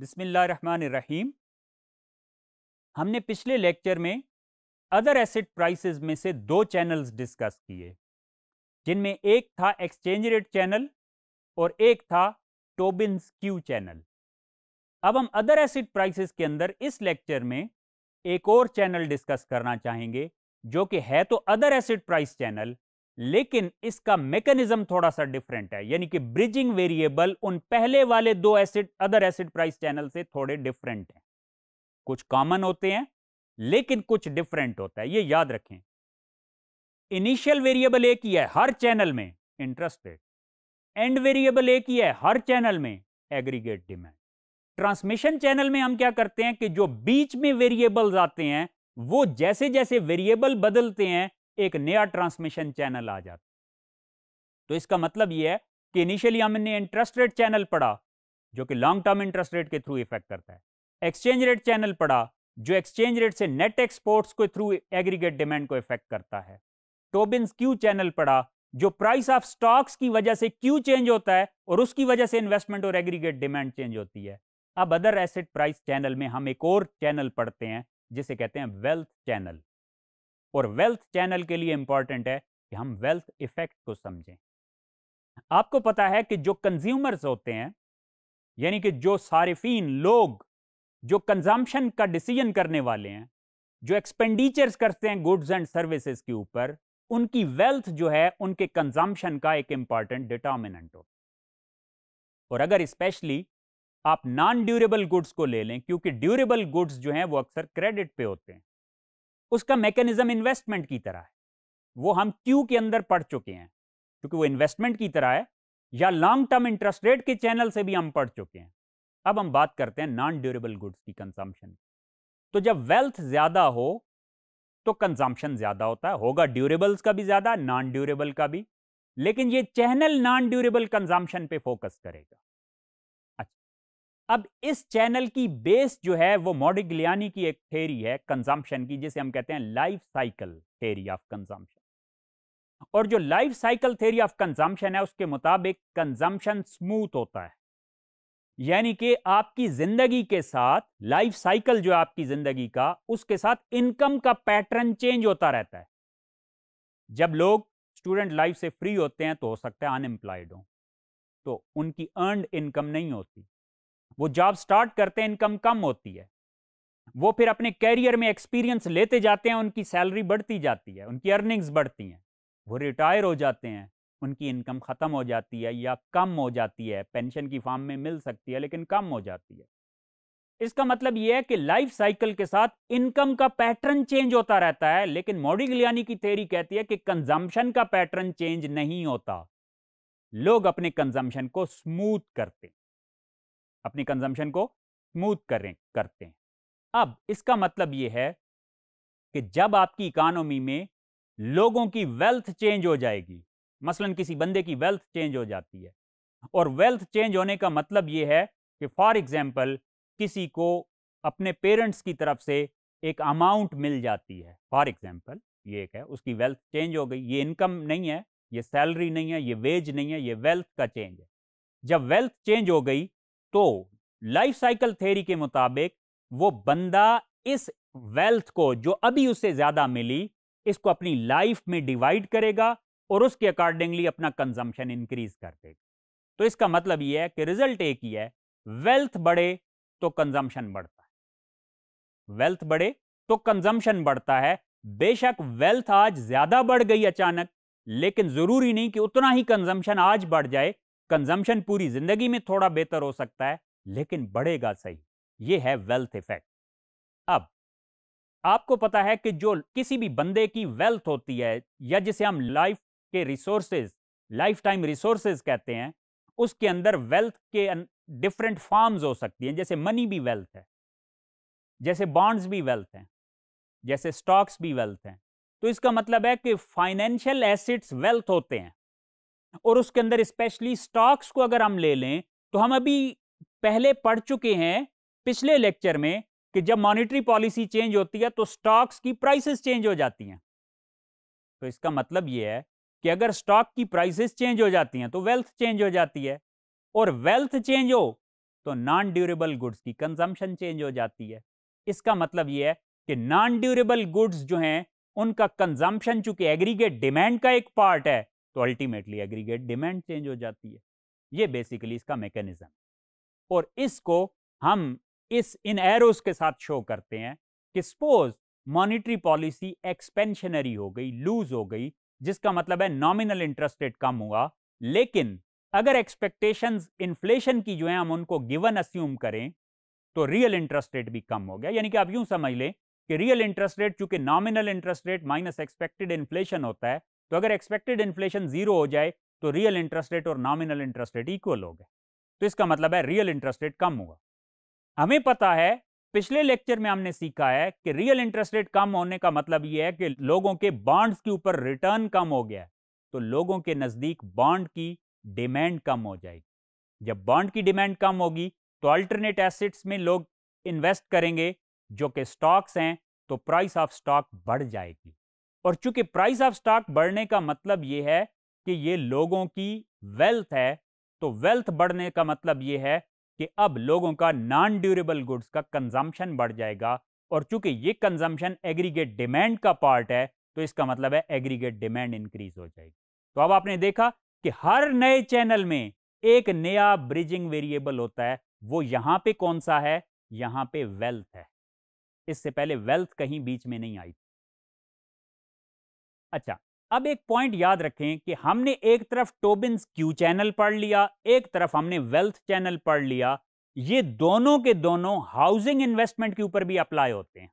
बिसमीम हमने पिछले लेक्चर में अदर एसेट प्राइसेस में से दो चैनल्स डिस्कस किए जिनमें एक था एक्सचेंज रेट चैनल और एक था टोबिन स्क्यू चैनल अब हम अदर एसेट प्राइसेस के अंदर इस लेक्चर में एक और चैनल डिस्कस करना चाहेंगे जो कि है तो अदर एसेट प्राइस चैनल लेकिन इसका मैकेनिज्म थोड़ा सा डिफरेंट है यानी कि ब्रिजिंग वेरिएबल उन पहले वाले दो asset other asset price channel से थोड़े डिफरेंट हैं कुछ कॉमन होते हैं लेकिन कुछ डिफरेंट होता है ये याद रखें इनिशियल वेरिएबल एक ही है हर चैनल में इंटरेस्ट रेट एंड वेरिएबल एक ही है हर चैनल में एग्रीगेट डिमांड ट्रांसमिशन चैनल में हम क्या करते हैं कि जो बीच में वेरिएबल्स आते हैं वो जैसे जैसे वेरिएबल बदलते हैं एक नया ट्रांसमिशन चैनल आ जाता तो इसका मतलब यह है कि इनिशियली हमने इंटरेस्ट रेट चैनल पढ़ा जो कि लॉन्ग टर्म इंटरेस्ट रेट के थ्रू इफेक्ट करता है एक्सचेंज रेट चैनल पढ़ा जो एक्सचेंज रेट से नेट एक्सपोर्ट्स के थ्रू एग्रीगेट डिमांड को इफेक्ट करता है टोबिन्स क्यू चैनल पढ़ा जो प्राइस ऑफ स्टॉक्स की वजह से क्यू चेंज होता है और उसकी वजह से इन्वेस्टमेंट और एग्रीगेट डिमांड चेंज होती है अब अदर एसेट प्राइस चैनल में हम एक और चैनल पढ़ते हैं जिसे कहते हैं वेल्थ चैनल और वेल्थ चैनल के लिए इंपॉर्टेंट है कि हम वेल्थ इफेक्ट को समझें आपको पता है कि जो कंज्यूमर्स होते हैं यानी कि जो सारिफीन लोग जो कंजम्पशन का डिसीजन करने वाले हैं जो एक्सपेंडिचर्स करते हैं गुड्स एंड सर्विसेज के ऊपर उनकी वेल्थ जो है उनके कंजम्पशन का एक इंपॉर्टेंट डिटर्मिनेंट हो और अगर स्पेशली आप नॉन ड्यूरेबल गुड्स को ले लें क्योंकि ड्यूरेबल गुड्स जो हैं वो अक्सर क्रेडिट पे होते हैं उसका मैकेनिज्म इन्वेस्टमेंट की तरह है वो हम क्यू के अंदर पढ़ चुके हैं क्योंकि वो इन्वेस्टमेंट की तरह है या लॉन्ग टर्म इंटरेस्ट रेट के चैनल से भी हम पढ़ चुके हैं अब हम बात करते हैं नॉन ड्यूरेबल गुड्स की कंजम्पशन तो जब वेल्थ ज़्यादा हो तो कंजम्पशन ज़्यादा होता है होगा ड्यूरेबल्स का भी ज़्यादा नॉन ड्यूरेबल का भी लेकिन ये चैनल नॉन ड्यूरेबल कंजम्पशन पे फोकस करेगा अब इस चैनल की बेस जो है वो मॉडिग्लियानी की एक थेरी है कंजम्पशन की जिसे हम कहते हैं life cycle theory of consumption और जो life cycle theory of consumption है उसके मुताबिक कंजम्पशन स्मूथ होता है यानी कि आपकी जिंदगी के साथ लाइफ साइकिल जो है आपकी जिंदगी का उसके साथ इनकम का पैटर्न चेंज होता रहता है जब लोग स्टूडेंट लाइफ से फ्री होते हैं तो हो सकता है अनएम्प्लॉयड हो तो उनकी अर्नड इनकम नहीं होती वो जॉब स्टार्ट करते हैं इनकम कम होती है वो फिर अपने कैरियर में एक्सपीरियंस लेते जाते हैं उनकी सैलरी बढ़ती जाती है उनकी अर्निंग्स बढ़ती हैं वो रिटायर हो जाते हैं उनकी इनकम ख़त्म हो जाती है या कम हो जाती है पेंशन की फॉर्म में मिल सकती है लेकिन कम हो जाती है इसका मतलब यह है कि लाइफ साइकिल के साथ इनकम का पैटर्न चेंज होता रहता है लेकिन मोडिगलियानी की थेरी कहती है कि कंजम्पशन का पैटर्न चेंज नहीं होता लोग अपने कंजम्पशन को स्मूथ करते अपनी कंजम्पशन को स्मूथ करें करते हैं अब इसका मतलब ये है कि जब आपकी इकानमी में लोगों की वेल्थ चेंज हो जाएगी मसलन किसी बंदे की वेल्थ चेंज हो जाती है और वेल्थ चेंज होने का मतलब ये है कि फॉर एग्जाम्पल किसी को अपने पेरेंट्स की तरफ से एक अमाउंट मिल जाती है फॉर एग्जाम्पल ये एक है उसकी वेल्थ चेंज हो गई ये इनकम नहीं है ये सैलरी नहीं है ये वेज नहीं है ये वेल्थ का चेंज है जब वेल्थ चेंज हो गई तो लाइफ साइकिल थ्योरी के मुताबिक वो बंदा इस वेल्थ को जो अभी उसे ज्यादा मिली इसको अपनी लाइफ में डिवाइड करेगा और उसके अकॉर्डिंगली अपना कंजम्पशन इंक्रीज कर देगा तो इसका मतलब यह है कि रिजल्ट एक ही है वेल्थ बढ़े तो कंजम्पशन बढ़ता है वेल्थ बढ़े तो कंजम्पशन बढ़ता है बेशक वेल्थ आज ज्यादा बढ़ गई अचानक लेकिन जरूरी नहीं कि उतना ही कंजम्पशन आज बढ़ जाए कंजम्पशन पूरी जिंदगी में थोड़ा बेहतर हो सकता है लेकिन बढ़ेगा सही ये है वेल्थ इफेक्ट अब आपको पता है कि जो किसी भी बंदे की वेल्थ होती है या जिसे हम लाइफ के रिसोर्सेज लाइफ टाइम रिसोर्सेज कहते हैं उसके अंदर वेल्थ के डिफरेंट फॉर्म्स हो सकती हैं जैसे मनी भी वेल्थ है जैसे बॉन्ड्स भी वेल्थ हैं जैसे स्टॉक्स भी वेल्थ हैं तो इसका मतलब है कि फाइनेंशियल एसिड्स वेल्थ होते हैं और उसके अंदर स्पेशली स्टॉक्स को अगर हम ले लें तो हम अभी पहले पढ़ चुके हैं पिछले लेक्चर में कि जब मॉनेटरी पॉलिसी चेंज होती है तो स्टॉक्स की प्राइसेस चेंज हो जाती हैं तो इसका मतलब यह है कि अगर स्टॉक की प्राइसेस चेंज हो जाती हैं तो वेल्थ चेंज हो जाती है और वेल्थ चेंज हो तो नॉन ड्यूरेबल गुड्स की कंजम्पशन चेंज हो जाती है इसका मतलब यह है कि नॉन ड्यूरेबल गुड्स जो हैं उनका कंजम्पशन चूंकि एग्रीगेट डिमांड का एक पार्ट है तो अल्टीमेटली एग्रीगेट डिमांड चेंज हो जाती है ये बेसिकली इसका मैकेनिज्म और इसको हम इस इन एरोस के साथ शो करते हैं कि सपोज मॉनिटरी पॉलिसी एक्सपेंशनरी हो गई लूज हो गई जिसका मतलब है नॉमिनल इंटरेस्ट रेट कम हुआ लेकिन अगर एक्सपेक्टेशंस इन्फ्लेशन की जो है हम उनको गिवन अस्यूम करें तो रियल इंटरेस्ट रेट भी कम हो गया यानी कि आप यूं समझ लें कि रियल इंटरेस्ट रेट चूंकि nominal interest rate minus expected inflation होता है तो अगर एक्सपेक्टेड इन्फ्लेशन जीरो हो जाए तो रियल इंटरेस्ट रेट और नॉमिनल इंटरेस्ट रेट इक्वल हो गए तो इसका मतलब है रियल इंटरेस्ट रेट कम होगा हमें पता है पिछले लेक्चर में हमने सीखा है कि रियल इंटरेस्ट रेट कम होने का मतलब यह है कि लोगों के बॉन्ड्स के ऊपर रिटर्न कम हो गया तो लोगों के नज़दीक बॉन्ड की डिमांड कम हो जाएगी जब बॉन्ड की डिमांड कम होगी तो अल्टरनेट एसेट्स में लोग इन्वेस्ट करेंगे जो कि स्टॉक्स हैं तो प्राइस ऑफ स्टॉक बढ़ जाएगी और चूंकि प्राइस ऑफ स्टॉक बढ़ने का मतलब ये है कि ये लोगों की वेल्थ है तो वेल्थ बढ़ने का मतलब ये है कि अब लोगों का नॉन ड्यूरेबल गुड्स का कंजम्पशन बढ़ जाएगा और चूंकि ये कंजम्पशन एग्रीगेट डिमांड का पार्ट है तो इसका मतलब है एग्रीगेट डिमांड इंक्रीज हो जाएगी तो अब आपने देखा कि हर नए चैनल में एक नया ब्रिजिंग वेरिएबल होता है वो यहां पे कौन सा है यहां पे वेल्थ है इससे पहले वेल्थ कहीं बीच में नहीं आई अच्छा अब एक पॉइंट याद रखें कि हमने एक तरफ टोबिन्स क्यू चैनल पढ़ लिया एक तरफ हमने वेल्थ चैनल पढ़ लिया ये दोनों के दोनों हाउसिंग इन्वेस्टमेंट के ऊपर भी अप्लाई होते हैं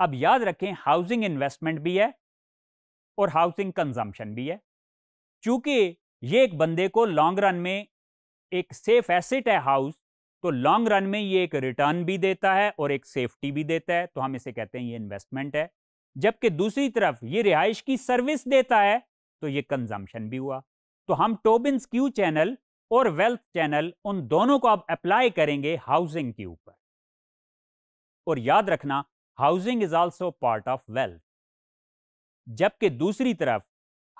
अब याद रखें हाउसिंग इन्वेस्टमेंट भी है और हाउसिंग कंजम्पशन भी है चूंकि ये एक बंदे को लॉन्ग रन में एक सेफ एसेट है हाउस तो लॉन्ग रन में ये एक रिटर्न भी देता है और एक सेफ्टी भी देता है तो हम इसे कहते हैं ये इन्वेस्टमेंट है जबकि दूसरी तरफ ये रिहाइश की सर्विस देता है तो ये कंजम्पशन भी हुआ तो हम टोबिन क्यू चैनल और वेल्थ चैनल उन दोनों को आप अप्लाई करेंगे हाउसिंग के ऊपर और याद रखना housing is also part of wealth जबकि दूसरी तरफ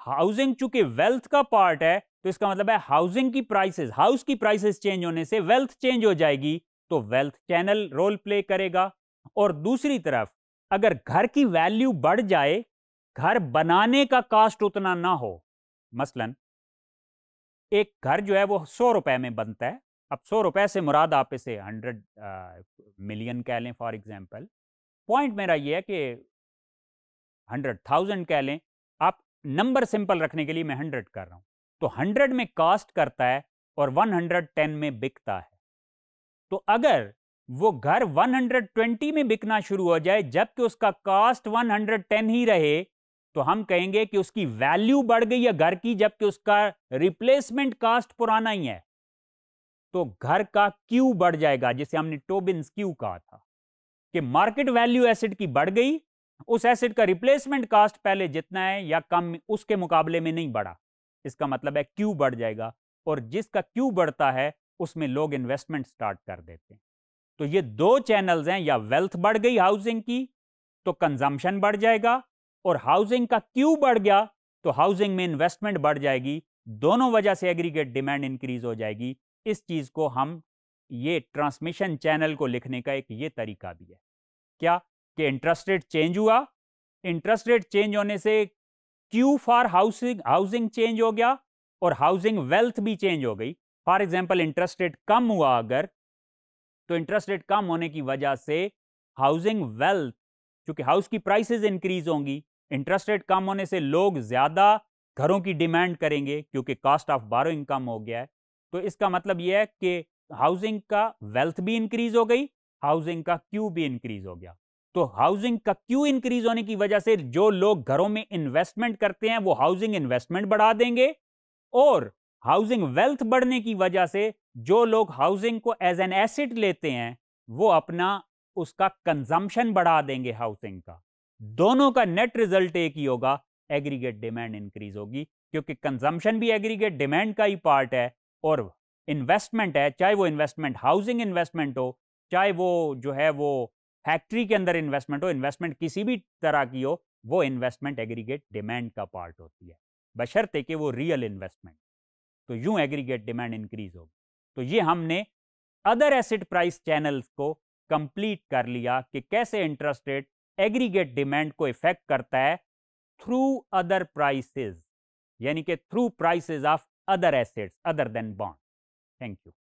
हाउसिंग चूंकि वेल्थ का पार्ट है तो इसका मतलब है हाउसिंग की प्राइसेस हाउस की प्राइसेस चेंज होने से वेल्थ चेंज हो जाएगी तो वेल्थ चैनल रोल प्ले करेगा और दूसरी तरफ अगर घर की वैल्यू बढ़ जाए घर बनाने का कास्ट उतना ना हो मसलन एक घर जो है वो सौ रुपए में बनता है अब सौ रुपए से मुराद आप इसे हंड्रेड मिलियन कह लें फॉर एग्जांपल पॉइंट मेरा ये है कि हंड्रेड थाउजेंड कह लें आप नंबर सिंपल रखने के लिए मैं हंड्रेड कर रहा हूँ तो हंड्रेड में कास्ट करता है और वन हंड्रेड टेन में बिकता है तो अगर वो घर 120 में बिकना शुरू हो जाए जबकि उसका कॉस्ट 110 ही रहे तो हम कहेंगे कि उसकी वैल्यू बढ़ गई है घर की जबकि उसका रिप्लेसमेंट कास्ट पुराना ही है तो घर का क्यू बढ़ जाएगा जिसे हमने टोबिन क्यू कहा था कि मार्केट वैल्यू एसिड की बढ़ गई उस एसिड का रिप्लेसमेंट कास्ट पहले जितना है या कम उसके मुकाबले में नहीं बढ़ा इसका मतलब है क्यू बढ़ जाएगा और जिसका क्यू बढ़ता है उसमें लोग इन्वेस्टमेंट स्टार्ट कर देते हैं तो ये दो चैनल्स हैं या वेल्थ बढ़ गई हाउसिंग की तो कंजम्पशन बढ़ जाएगा और हाउसिंग का क्यू बढ़ गया तो हाउसिंग में इन्वेस्टमेंट बढ़ जाएगी दोनों वजह से एग्रीगेट डिमांड इंक्रीज हो जाएगी इस चीज़ को हम ये ट्रांसमिशन चैनल को लिखने का एक ये तरीका भी है क्या कि इंटरेस्ट रेट चेंज हुआ इंटरेस्ट रेट चेंज होने से q for housing housing change हो गया और हाउसिंग वेल्थ भी चेंज हो गई फॉर एग्जाम्पल इंटरेस्ट रेट कम हुआ अगर तो इंटरेस्ट रेट कम होने की वजह से हाउसिंग वेल्थ क्योंकि हाउस की प्राइसेस इंक्रीज होंगी इंटरेस्ट रेट कम होने से लोग ज़्यादा घरों की डिमांड करेंगे क्योंकि कॉस्ट ऑफ बारो इनकम हो गया है तो इसका मतलब यह है कि हाउसिंग का वेल्थ भी इंक्रीज हो गई हाउसिंग का क्यू भी इंक्रीज हो गया तो हाउसिंग का क्यू इंक्रीज होने की वजह से जो लोग घरों में इन्वेस्टमेंट करते हैं वो हाउसिंग इन्वेस्टमेंट बढ़ा देंगे और हाउसिंग वेल्थ बढ़ने की वजह से जो लोग हाउसिंग को एज एन एसेट लेते हैं वो अपना उसका कंजम्पशन बढ़ा देंगे हाउसिंग का दोनों का नेट रिजल्ट एक ही होगा एग्रीगेट डिमांड इंक्रीज होगी क्योंकि कंजम्पशन भी एग्रीगेट डिमांड का ही पार्ट है और इन्वेस्टमेंट है चाहे वो इन्वेस्टमेंट हाउसिंग इन्वेस्टमेंट हो चाहे वो जो है वो फैक्ट्री के अंदर इन्वेस्टमेंट हो इन्वेस्टमेंट किसी भी तरह की हो वो इन्वेस्टमेंट एग्रीगेट डिमांड का पार्ट होती है बशर्ते कि वो रियल इन्वेस्टमेंट तो यूं एग्रीगेट डिमांड इंक्रीज होगी तो ये हमने अदर एसिड प्राइस चैनल्स को कंप्लीट कर लिया कि कैसे इंटरेस्ट रेट एग्रीगेट डिमांड को इफेक्ट करता है थ्रू अदर प्राइसेस यानी कि through prices of other assets other than bond thank you